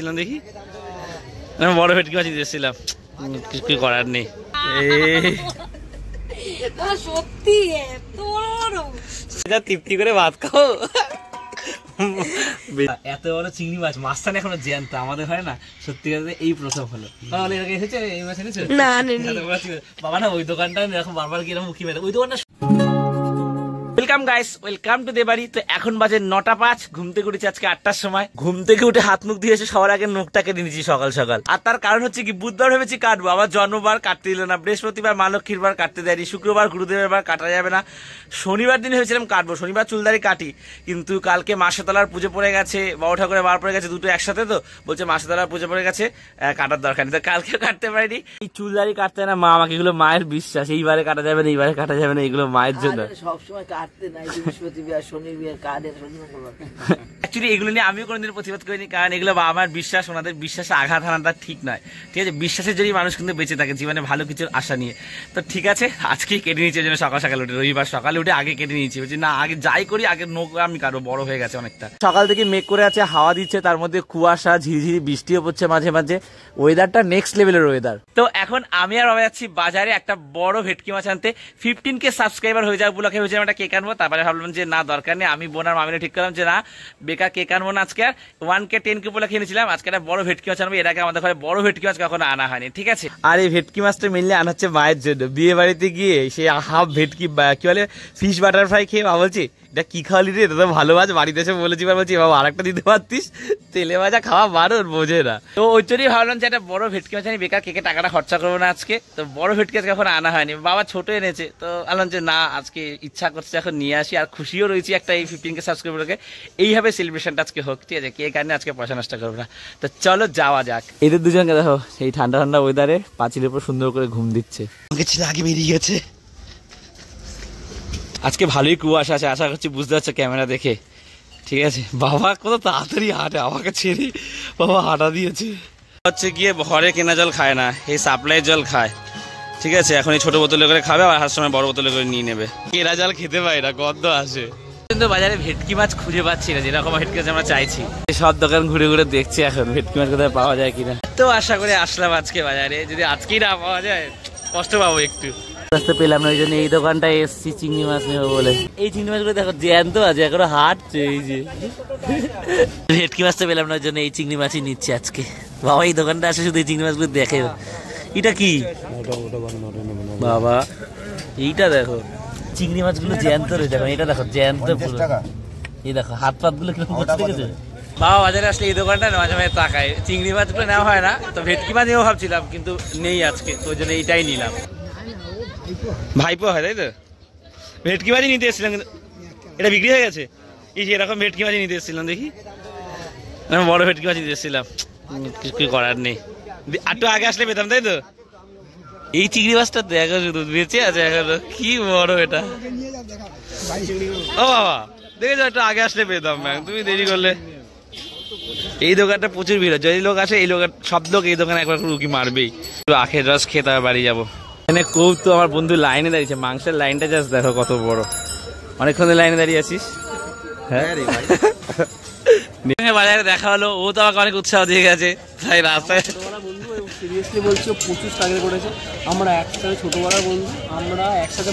ছিলাম দেখি বড় ভেটকি মাছ দিয়েছিলাম কিছু করার নেই সত্যি তৃপ্তি করে ভাত খাও এত বড় চিংড়ি মাছ মাছটা এখনো জ্যান্ত আমাদের হয় না সত্যি কথা এই প্রথম হলো এসেছে হ্যাঁ, এই মাছ এনেছে বাবা না ওই দোকানটা এখন বারবার কি এরকম মুখি মেরে ওই দোকানটা welcome guys welcome to Debari তো এখন বাজে নটা পাঁচ ঘুম থেকে উঠেছি আজকে আটটার সময় ঘুম থেকে উঠে হাত মুখ দিয়ে এসে সবার আগে নখটা নিয়েছি সকাল সকাল আর তার কারণ হচ্ছে কি বুধবার ভেবেছি কাটবো আমার জন্মবার কাটতে দিল না বৃহস্পতিবার মা লক্ষ্মীর বার কাটতে দেয়নি শুক্রবার গুরুদেবের বার কাটা যাবে না শনিবার দিন ভেবেছিলাম কাটবো শনিবার চুলদারি কাটি কিন্তু কালকে মাসেতলার পুজো পড়ে গেছে বড় ঠাকুরের বার পড়ে গেছে দুটো একসাথে তো বলছে মাসেতলার পুজো পড়ে গেছে কাটার দরকার নেই তো কালকেও কাটতে পারিনি এই চুলদারি কাটতে না মা আমাকে এগুলো মায়ের বিশ্বাস এইবারে কাটা যাবে না এইবারে কাটা যাবে না এগুলো মায়ের জন্য সবসময় কাটতে আসতে নিয়ে আমিও প্রতিবাদ করিনি কারণ এগুলো বা আমার বিশ্বাস ওনাদের আঘাত হানাটা ঠিক ঠিক আছে বিশ্বাসের জন্যই মানুষ কিন্তু বেঁচে থাকে জীবনে ভালো আশা নিয়ে তো ঠিক আছে আজকেই কেটে সকাল সকাল উঠে রবিবার সকালে উঠে আগে কেটে বলছি না আগে যাই করি আগে নোক আমি কারো হয়ে গেছে অনেকটা সকাল থেকে মেঘ করে আছে হাওয়া দিচ্ছে তার মধ্যে কুয়াশা ঝিরিঝিরি বৃষ্টিও পড়ছে মাঝে মাঝে ওয়েদারটা নেক্সট লেভেলের ওয়েদার তো এখন আমি আর যাচ্ছি বাজারে একটা বড় ভেটকি মাছ আনতে ফিফটিন কে সাবস্ক্রাইবার হয়ে যাওয়া একটা কেক আনবো তারপরে ভাবলাম যে না দরকার নেই আমি বোনার মামিনে ঠিক করলাম যে না বেকার কে আনবো না আজকে আর ওয়ান কে টেন কে বলে কিনেছিলাম আজকে একটা বড় ভেটকি মাছ আনবো এর আগে আমাদের ঘরে বড় ভেটকি মাছ কখনো আনা হয়নি ঠিক আছে আর এই ভেটকি মাছটা মিললে আনা হচ্ছে মায়ের জন্য বিয়ে বাড়িতে গিয়ে সে হাফ ভেটকি কি বলে ফিশ বাটারফ্রাই খেয়ে বলছি এটা কি খাওয়ালি রে দাদা ভালো মাছ বাড়িতে এসে বলেছি বার বলছি বাবা আরেকটা দিতে পারতিস তেলে ভাজা খাওয়া বারোর বোঝে না তো ওই জন্যই ভাবলাম যে একটা বড় ভেটকি মাছ আমি বেকার কেকে টাকাটা খরচা করবো না আজকে তো বড় ভেটকি আজকে এখন আনা হয়নি বাবা ছোট এনেছে তো আনলাম যে না আজকে ইচ্ছা করছে এখন নিয়ে আসি আর খুশিও রয়েছি একটা এই ফিফটিনকে সাবস্ক্রাইবারকে এইভাবে সেলিব্রেশনটা আজকে হোক ঠিক আছে কে কারণে আজকে পয়সা নষ্ট করবো না তো চলো যাওয়া যাক এদের দুজনকে দেখো এই ঠান্ডা ঠান্ডা ওয়েদারে পাঁচিলের উপর সুন্দর করে ঘুম দিচ্ছে আগে বেরিয়ে গেছে আজকে ভালোই কুয়াশা আছে আশা করছি বুঝতে পারছো ক্যামেরা দেখে ঠিক আছে বাবা কত তাড়াতাড়ি হাঁটে আমাকে ছেড়ে বাবা হাঁটা দিয়েছে হচ্ছে গিয়ে ঘরে কেনা জল খায় না এই সাপ্লাই জল খায় ঠিক আছে এখন এই ছোটো বোতলে করে খাবে আর হার সময় বড় বোতলে করে নিয়ে নেবে কেনা জল খেতে পায় না গন্ধ আসে কিন্তু বাজারে ভেটকি মাছ খুঁজে পাচ্ছি না যেরকম ভেটকি মাছ আমরা চাইছি সব দোকান ঘুরে ঘুরে দেখছি এখন ভেটকি মাছ কোথায় পাওয়া যায় কিনা তো আশা করে আসলাম আজকে বাজারে যদি আজকেই না পাওয়া যায় কষ্ট পাবো একটু রাস্তা পেলাম না ওই জন্য এই দোকানটায় এসছি চিংড়ি মাছ নেবো বলে এই চিংড়ি মাছগুলো দেখো জ্যান্ত আছে এখনো হাঁটছে এই যে ভেটকি মাছটা পেলাম না ওই জন্য এই চিংড়ি মাছই নিচ্ছে আজকে বাবা এই দোকানটা আসে শুধু এই চিংড়ি মাছগুলো দেখে এটা কি বাবা এইটা দেখো চিংড়ি মাছগুলো জ্যান্ত রয়েছে দেখো এটা দেখো জ্যান্ত পুরো এই দেখো হাত পাত গুলো কিরকম দেখেছো বাবা বাজারে আসলে এই দোকানটা না মাঝে মাঝে তাকায় চিংড়ি মাছগুলো নেওয়া হয় না তো ভেটকি মাছ নেওয়া ভাবছিলাম কিন্তু নেই আজকে তো ওই জন্য এইটাই নিলাম ভাইপো হয় তাই তো ভেটকি মাঝি নিতে এসেছিলাম কিন্তু এটা বিক্রি হয়ে গেছে এই এরকম ভেটকি মাঝি নিতে এসেছিলাম দেখি বড় ভেটকি মাঝি নিতে এসেছিলাম কিছু করার নেই একটু আগে আসলে পেতাম তাই তো এই চিংড়ি মাছটা দেখো শুধু বেঁচে আছে এখনো কি বড় এটা ও বাবা দেখেছো একটু আগে আসলে পেতাম ম্যাম তুমি দেরি করলে এই দোকানটা প্রচুর ভিড় যদি লোক আসে এই লোক সব লোক এই দোকানে একবার রুকি মারবেই তো আখের রস খেতে বাড়ি যাবো এখানে খুব তো আমার বন্ধু লাইনে দাঁড়িয়েছে মাংসের লাইনটা জাস্ট দেখো কত বড় অনেকক্ষণ লাইনে দাঁড়িয়ে আছিস হ্যাঁ, হ্যাঁ বাজারে দেখা হলো ও তো আমাকে অনেক উৎসাহ দিয়ে গেছে তাই রাস্তায় প্রচুর করেছে আমরা একসাথে আমরা একসাথে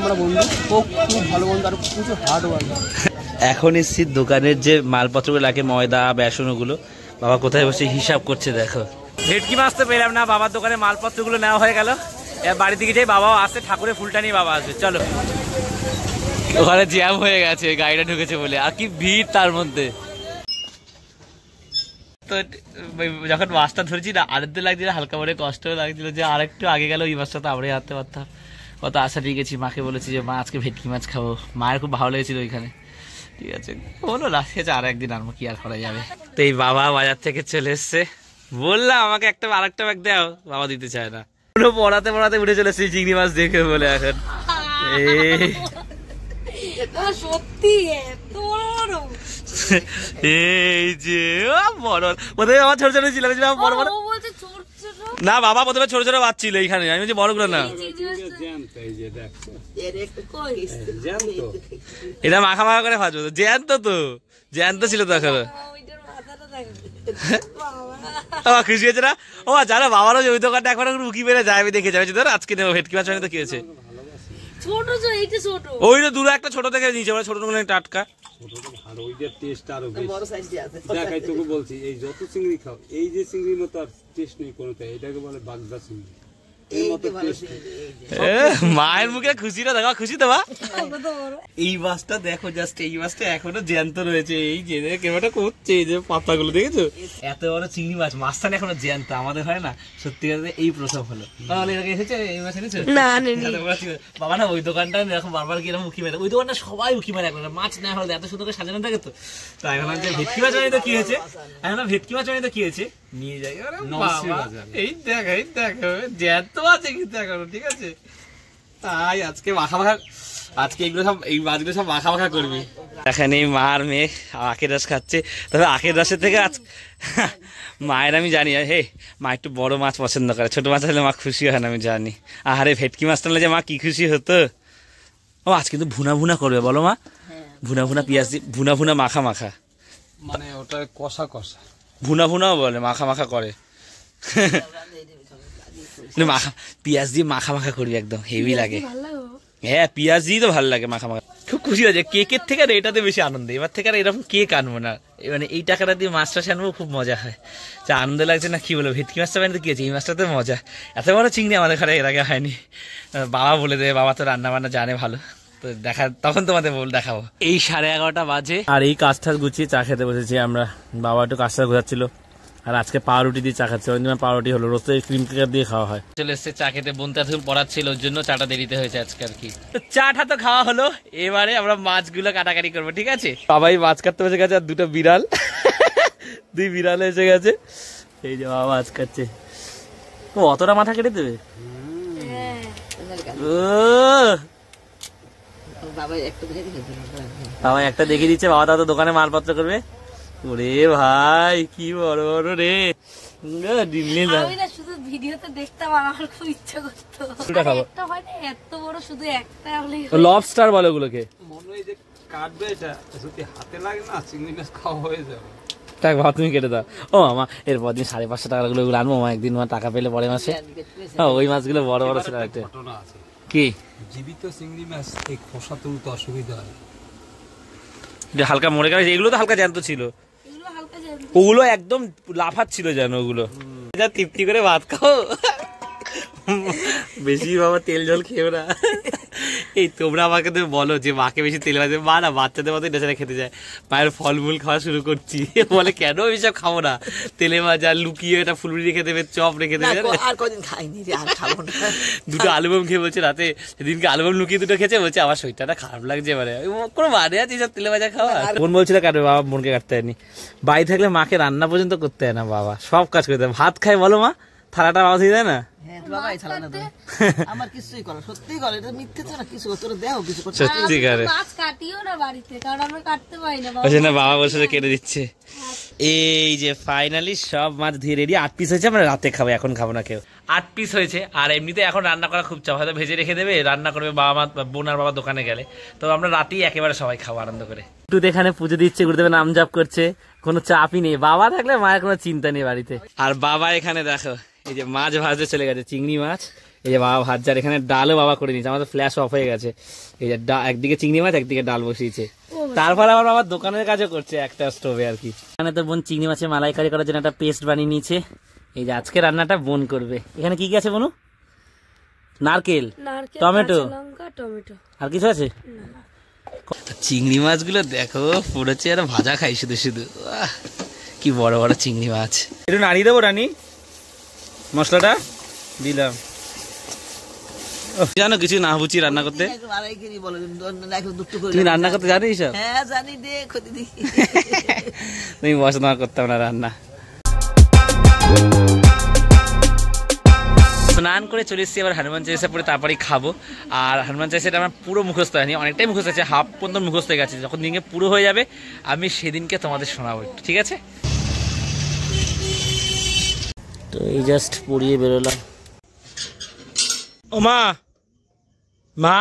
আমরা বন্ধু খুব ভালো হার্ড এখন এসছি দোকানের যে মালপত্রগুলো লাগে ময়দা বেসন ওগুলো বাবা কোথায় বসে হিসাব করছে দেখো ভেটকি মাছ তো পেলাম না বাবার দোকানে মালপত্রগুলো নেওয়া হয়ে গেল বাড়ির দিকে যাই বাবাও আসে ঠাকুরের ফুলটা নিয়ে বাবা আসবে চলো ওখানে জ্যাম হয়ে গেছে গাড়িটা ঢুকেছে বলে আর কি ভিড় তার মধ্যে তো যখন মাছটা ধরছি না আরেকটু লাগছিল হালকা করে কষ্ট লাগছিল যে আরেকটু আগে গেল ওই মাছটা তো আমরাই হাঁটতে পারতাম কত আশা দিয়ে গেছি মাকে বলেছি যে মা আজকে ভেটকি মাছ খাবো মায়ের খুব ভালো লেগেছিল ওইখানে ঠিক আছে বলো লাস্ট আর একদিন আনবো কি আর করা যাবে তো এই বাবা বাজার থেকে চলে এসছে বললাম আমাকে একটা আর একটা ব্যাগ দাও বাবা দিতে চায় না পুরো পড়াতে পড়াতে উঠে চলেছি চিংড়ি মাছ দেখে বলে এখন প্রথমে আমার ছোট ছোট ছিল না বাবা প্রথমে ছোট ছোট বাচ্চিল এইখানে আমি বলছি বড় না এটা মাখা মাখা করে ভাজবো জ্যান্ত তো জ্যান্ত ছিল তো এখন খুশি হয়েছে না ও যারা বাবারও ওই দোকানটা এখন উকি মেরে যায় আমি দেখে যাবে ধর আজকে নেবো ভেটকি মাছ তো কি হয়েছে ওই তো একটা ছোট নিয়েছে ছোট মানে টাটকা যত চিংড়ি খাও এই যে মতো আর টেস্ট নেই কোনোটা এটাকে বলে বাগদা চিংড়ি মায়ের মুখে খুশিটা দেখা খুশি দেবা এই মাছটা দেখো জাস্ট এই এখনো জ্যান্ত রয়েছে এই যে কেমনটা করছে এই যে দেখেছো এত বড় চিংড়ি মাছ মাছটা এখনো জ্যান্ত আমাদের হয় না সত্যি কথা এই প্রসব হলো এসেছে এই মাছ এনেছে বাবা না ওই দোকানটা এখন বারবার গিয়ে উকি মারে ওই দোকানটা সবাই উকি মারে এখন মাছ না হলে এত সুন্দর সাজানো থাকে তো তাই এখন যে ভেটকি মাছ অনেক তো কি হয়েছে হ্যাঁ, ভেটকি মাছ আনি তো কি হয়েছে নিয়ে যাই এই দেখ এই দেখ জ্যান্ত আছে কিন্তু দেখানো ঠিক আছে তাই আজকে মাখা মাখা আজকে এগুলো সব এই মাছগুলো সব মাখা মাখা করবি দেখেন এই মার মেয়ে আখের রস খাচ্ছে তবে আখের রসের থেকে আজ মায়ের আমি জানি হে মা একটু বড় মাছ পছন্দ করে ছোট মাছ হলে মা খুশি হয় না আমি জানি আহারে ভেটকি মাছটা হলে যে মা কি খুশি হতো ও আজ কিন্তু ভুনা ভুনা করবে বলো মা হ্যাঁ। ভুনা ভুনা পেঁয়াজ ভুনা ভুনা মাখা মাখা মানে ওটা কষা কষা ভুনা ভুনাও বলে মাখা মাখা করে মাখা দিয়ে মাখা মাখা করবি একদম হেভি লাগে হ্যাঁ পিঁয়াজ দিয়ে তো ভালো লাগে মাখা মাখা খুব খুশি হয়েছে কেকের থেকে আর এটাতে বেশি আনন্দ এবার থেকে আর এরকম কেক আনবো না মানে এই টাকাটা দিয়ে মাছ টাছ আনবো খুব মজা হয় যা আনন্দ লাগছে না কি বলবো ভেটকি মাছটা তো কি আছে এই মাছটাতে মজা এত বড় চিংড়ি আমাদের ঘরে এর আগে হয়নি বাবা বলে দেবে বাবা তো রান্না বান্না জানে ভালো দেখা তখন তোমাদের বল দেখাবো এই সাড়ে এগারোটা বাজে আর এই কাজটা গুছিয়ে চা খেতে বসেছি আমরা বাবা একটু কাজটা গোছাচ্ছিল আর আজকে পাউরুটি দিয়ে চা খাচ্ছি অনেকদিন পাউরুটি হলো রোজ ক্রিম কেকার দিয়ে খাওয়া হয় চলে এসছে চা খেতে বোনতে এতক্ষণ পড়াচ্ছিল ওর জন্য চাটা দেরিতে হয়েছে আজকে আর কি তো চাটা তো খাওয়া হলো এবারে আমরা মাছগুলো কাটাকাটি করবো ঠিক আছে সবাই মাছ কাটতে বসে গেছে আর দুটো বিড়াল দুই বিড়াল এসে গেছে এই যে বাবা মাছ কাটছে ও অতটা মাথা কেটে দেবে ও হ্যাঁ, বাবা একটা দেখিয়ে দিচ্ছে বাবা দাদা দোকানে মালপত্র করবে ওরে ভাই কি বড় বড় রে লবস্টার বলে ওগুলোকে টাকা তুমি কেটে দাও ও এরপর দিন সাড়ে পাঁচশো টাকাগুলো আনবো একদিন টাকা পেলে পরে মাসে হ্যাঁ, হ্যাঁ, ওই মাছগুলো বড় বড় সেটা একটা কি জীবিত চিংড়ি মাছ এই খোসা তুলতে অসুবিধা হয় যে হালকা মনে করে এগুলো তো হালকা জ্যান্ত ছিল ওগুলো একদম লাফাচ্ছিল যেন ওগুলো যা তৃপ্তি করে ভাত খাও বেশি বাবা তেল জল খেয়েও না এই তোমরা আমাকে তো বলো যে মাকে বেশি তেল ভাজে মা না বাচ্চাদের মতো নেশাটা খেতে যায় মায়ের ফলমূল খাওয়া শুরু করছি বলে কেন সব খাবো না তেলে ভাজা লুকিয়ে এটা ফুলবুড়ি রেখে দেবে চপ রেখে দেবে আর কদিন খাইনি আর খাবো না দুটো আলুবাম খেয়ে বলছে রাতে সেদিনকে আলুবাম লুকিয়ে দুটো খেয়েছে বলছে আমার শরীরটা খারাপ লাগছে মানে কোনো মানে আছে সব তেলে ভাজা খাওয়া মন বলছিল কাটবে বাবা মনকে কাটতে হয়নি বাড়ি থাকলে মাকে রান্না পর্যন্ত করতে হয় না বাবা সব কাজ করতে ভাত খায় বলো মা থালাটা বাবা দেয় না বাবা বসে কেটে দিচ্ছে এই যে ফাইনালি সব মাছ আট পিস হয়েছে আমরা রাতে খাবো এখন খাবো না কেউ আট পিস হয়েছে আর এমনিতে এখন রান্না করা খুব চাপ হয়তো ভেজে রেখে দেবে রান্না করবে বাবা মা বোনার বাবা দোকানে গেলে তো আমরা রাতেই একেবারে সবাই খাবো আনন্দ করে একটু এখানে পুজো দিচ্ছে গুরুদেবের নাম জাপ করছে কোনো চাপই নেই বাবা থাকলে মায়ের কোনো চিন্তা নেই বাড়িতে আর বাবা এখানে দেখো এই যে মাছ ভাজতে চলে গেছে চিংড়ি মাছ এই যে বাবা ভাজার এখানে ডালও বাবা করে নিয়েছে আমাদের ফ্ল্যাশ অফ হয়ে গেছে এই যে একদিকে চিংড়ি মাছ একদিকে ডাল বসিয়েছে তারপর আবার বাবা দোকানের কাজও করছে একটা স্টোভে আর কি এখানে তো বোন চিংড়ি মাছের মালাইকারি করার জন্য একটা পেস্ট বানিয়ে নিয়েছে এই যে আজকে রান্নাটা বোন করবে এখানে কি কি আছে বোনু নারকেল টমেটো টমেটো আর কিছু আছে চিংড়ি মাছগুলো দেখো পড়েছে আর ভাজা খাই শুধু শুধু কি বড় বড় চিংড়ি মাছ একটু নাড়িয়ে দেবো রানী মশলাটা দিলাম জানো কিছু না বুঝি রান্না করতে হ্যাঁ, তুমি রান্না করতে হ্যাঁ, জানি সব তুমি পছন্দ করতাম না রান্না স্নান করে চলে এসেছি আবার হনুমান চালিসা পরে তারপরেই খাবো আর হনুমান চালিসাটা আমার পুরো মুখস্থ হয়নি অনেকটাই মুখস্থ আছে হাফ পর্যন্ত মুখস্থ হয়ে গেছে যখন দিনকে পুরো হয়ে যাবে আমি সেদিনকে তোমাদের শোনাবো ঠিক আছে তো এই জাস্ট পড়িয়ে বেরোলাম ও মা মা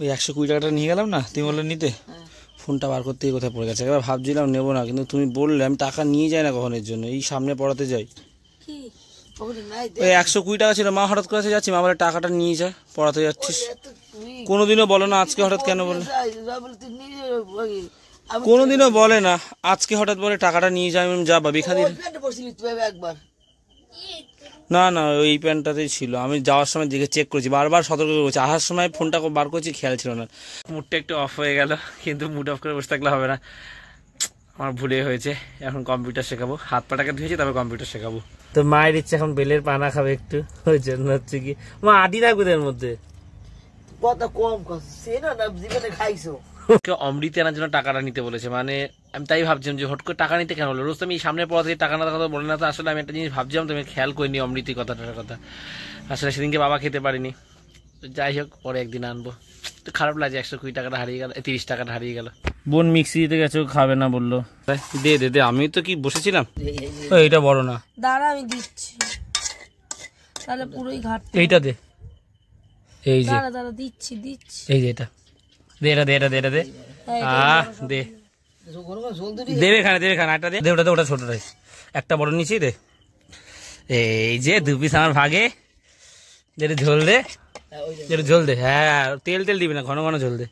ওই একশো কুড়ি টাকাটা নিয়ে গেলাম না তুমি বললে নিতে ফোনটা বার করতে কোথায় পড়ে গেছে একবার ভাবছিলাম নেবো না কিন্তু তুমি বললে আমি টাকা নিয়ে যাই না কখনের জন্য এই সামনে পড়াতে যাই ওই একশো কুড়ি টাকা ছিল মা হঠাৎ করে যাচ্ছি মা বলে টাকাটা নিয়ে যা পড়াতে যাচ্ছিস কোনোদিনও বলো না আজকে হঠাৎ কেন বলে কোনোদিনও বলে না আজকে হঠাৎ বলে টাকাটা নিয়ে যা যা বাবি এখানে একবার না না ওই প্যান্টটাতেই ছিল আমি যাওয়ার সময় দিকে চেক করেছি বারবার সতর্ক করছি আসার সময় ফোনটা বার করছি খেয়াল ছিল না মুডটা একটু অফ হয়ে গেল কিন্তু মুড অফ করে বসে থাকলে হবে না আমার ভুলে হয়েছে এখন কম্পিউটার শেখাবো হাত পাটাকে ধুয়েছি তারপর কম্পিউটার শেখাবো তো মায়ের ইচ্ছে এখন বেলের পানা খাবে একটু ওই জন্য হচ্ছে কি মা আটি থাকবে এর মধ্যে কত কম সে না জীবনে খাইছো অমৃত আনার জন্য টাকাটা নিতে বলেছে মানে আমি তাই ভাবছিলাম যে হট করে টাকা নিতে কেন হলো রোজ তো আমি সামনে পড়া থেকে টাকা নেওয়ার কথা বলে না তো আসলে আমি একটা জিনিস ভাবছিলাম তুমি খেয়াল করিনি অমৃতি কথাটার কথা আসলে সেদিনকে বাবা খেতে পারিনি যাই হোক পরে একদিন আনবো তো খারাপ লাগে একশো কুড়ি টাকাটা হারিয়ে গেল তিরিশ টাকাটা হারিয়ে গেল বোন মিক্সি দিতে গেছে খাবে না বললো দে দে দে আমি তো কি বসেছিলাম এইটা বড় না দাঁড়া আমি দিচ্ছি তাহলে পুরোই ঘাট এইটা দে এই যে দাঁড়া দাঁড়া দিচ্ছি দিচ্ছি এই যে এটা দে এটা দে এটা দে এটা দে আ দে দেবে খানে দেবে খানে একটা দে ওটা দে ওটা ছোট রাইস একটা বড় নিচে দে এই যে দু পিস আমার ভাগে যেটা ঝোল দে যেটা ঝোল দে হ্যাঁ তেল তেল দিবি না ঘন ঘন ঝোল দে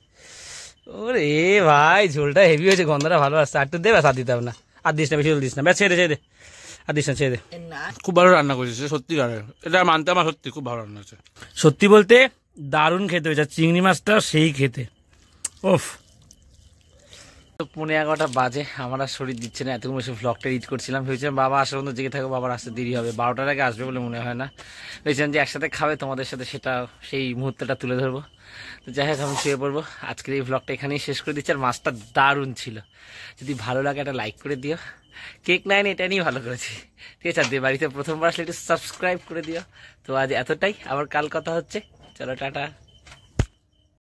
ওরে ভাই ঝোলটা হেভি হয়েছে গন্ধটা ভালো আসছে আর তো দে ব্যাস দিতে হবে না আর দিস না বেশি ঝোল দিস না ব্যাস ছেড়ে ছেড়ে আর দিস না ছেড়ে দে খুব ভালো রান্না করেছিস সত্যি এটা মানতে আমার সত্যি খুব ভালো রান্না হচ্ছে সত্যি বলতে দারুণ খেতে হয়েছে চিংড়ি মাছটা সেই খেতে ওফ তো পনেরো এগারোটা বাজে আমার আর শরীর দিচ্ছে না এতক্ষণ বসে ভ্লগটা ইড করছিলাম ভেবেছিলাম বাবা আসার মধ্যে জেগে থাকো বাবার আসতে দেরি হবে বারোটার আগে আসবে বলে মনে হয় না ভেবেছিলাম যে একসাথে খাবে তোমাদের সাথে সেটা সেই মুহূর্তটা তুলে ধরবো তো যাই হোক আমি শুয়ে পড়বো আজকের এই ভ্লগটা এখানেই শেষ করে দিচ্ছি আর মাছটা দারুণ ছিল যদি ভালো লাগে একটা লাইক করে দিও কেক নাইন এটা নিয়ে ভালো করেছি ঠিক আছে আর বাড়িতে প্রথমবার আসলে একটু সাবস্ক্রাইব করে দিও তো আজ এতটাই আবার কাল কথা হচ্ছে চলো টাটা